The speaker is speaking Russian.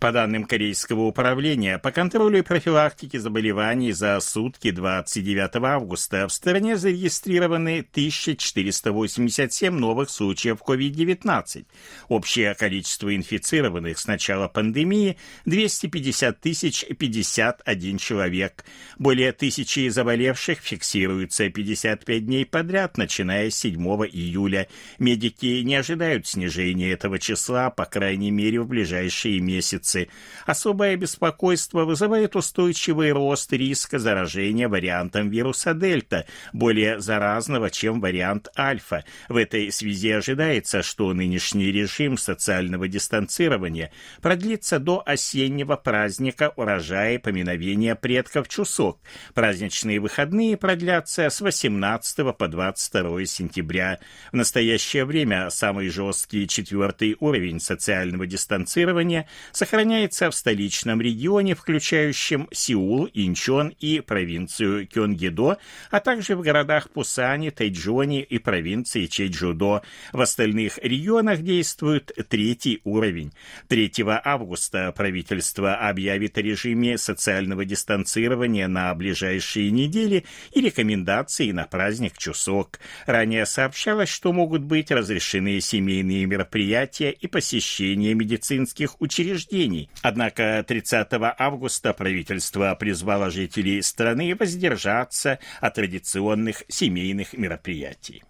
По данным Корейского управления по контролю и профилактике заболеваний за сутки 29 августа в стране зарегистрированы 1487 новых случаев COVID-19. Общее количество инфицированных с начала пандемии 250 051 человек. Более тысячи заболевших фиксируются 55 дней подряд, начиная с 7 июля. Медики не ожидают снижения этого числа, по крайней мере, в ближайшие месяцы улицы. Особое беспокойство вызывает устойчивый рост риска заражения вариантом вируса дельта, более заразного, чем вариант альфа. В этой связи ожидается, что нынешний режим социального дистанцирования продлится до осеннего праздника урожая и поминовения предков Чусок. Праздничные выходные продлятся с 18 по 22 сентября. В настоящее время самый жесткий четвертый уровень социального дистанцирования сохраняется распространяется в столичном регионе, включающем Сеул, Инчон и провинцию Кёнгидо, а также в городах Пусане, Тайджоне и провинции Чеджудо. В остальных регионах действует третий уровень. 3 августа правительство объявит о режиме социального дистанцирования на ближайшие недели и рекомендации на праздник Чусок. Ранее сообщалось, что могут быть разрешены семейные мероприятия и посещение медицинских учреждений учений. Однако 30 августа правительство призвало жителей страны воздержаться от традиционных семейных мероприятий.